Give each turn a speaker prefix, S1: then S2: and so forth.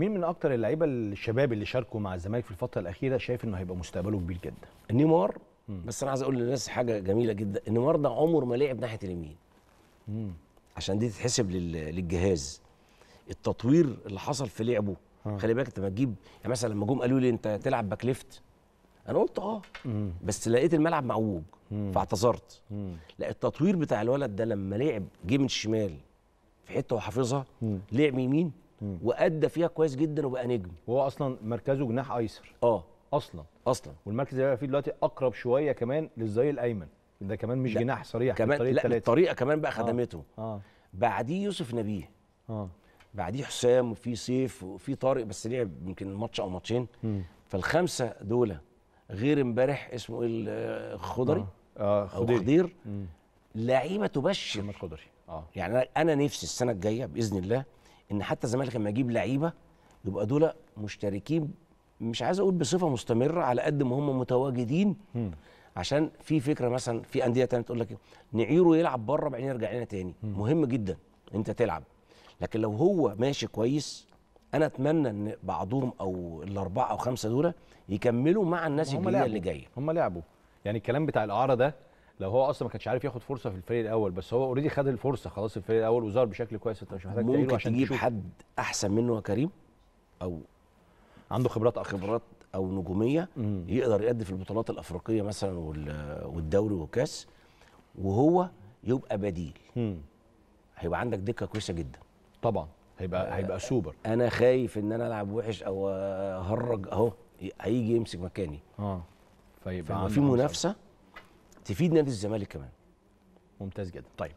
S1: مين من اكتر اللعيبه الشباب اللي شاركوا مع الزمالك في الفتره الاخيره شايف انه هيبقى مستقبله كبير جدا نيمار بس انا عايز اقول للناس حاجه جميله جدا نيمار ده عمره ما لعب ناحيه اليمين عشان دي تتحسب للجهاز التطوير اللي حصل في لعبه مم. آه. خلي بالك انت ما تجيب يعني مثلا لما جم قالوا لي انت تلعب باك ليفت انا قلت اه مم. بس لقيت الملعب معوج فاعتذرت لا التطوير بتاع الولد ده لما لعب جه من الشمال في حته وحافظها لعب يمين وادى فيها كويس جدا وبقى نجم وهو اصلا مركزه جناح ايسر اه اصلا اصلا والمركز اللي بقى فيه دلوقتي اقرب شويه كمان للزي الايمن ده كمان مش لا. جناح صريح كمان لا الطريقه كمان بقى آه. خدمته آه. آه. بعديه يوسف نبيه اه بعديه حسام وفي سيف وفي طارق بس لعب يمكن ماتش او ماتشين فالخمسه دول غير امبارح اسمه ايه الخضري اه, آه خضير, خضير. لعيبه تبشر محمد خضري اه يعني انا نفسي السنه الجايه باذن الله ان حتى الزمالك لما يجيب لعيبه يبقى دول مشتركين مش عايز اقول بصفه مستمره على قد ما هم متواجدين م. عشان في فكره مثلا في انديه ثانيه تقول لك إيه، نعيره يلعب بره بعدين يرجع لنا تاني مهم جدا انت تلعب لكن لو هو ماشي كويس انا اتمنى ان بعضهم او الاربعه او خمسه دول يكملوا مع الناس الجديده اللي جايه هم لعبوا يعني الكلام بتاع الاعاره ده لو هو اصلا ما كانش عارف ياخد فرصه في الفريق الاول بس هو اوريدي خد الفرصه خلاص في الفريق الاول وظهر بشكل كويس انت مش محتاج ممكن عشان تجيب تشوف. حد احسن منه يا كريم او عنده خبرات أكثر. خبرات او نجوميه مم. يقدر يأدي في البطولات الافريقيه مثلا والدوري والكاس وهو يبقى بديل مم. هيبقى عندك دكه كويسه جدا طبعا هيبقى آه، هيبقى سوبر انا خايف ان انا العب وحش او اهرج اهو هيجي يمسك مكاني اه فيبقى في منافسه تفيد نادي الزمالك كمان ممتاز جدا طيب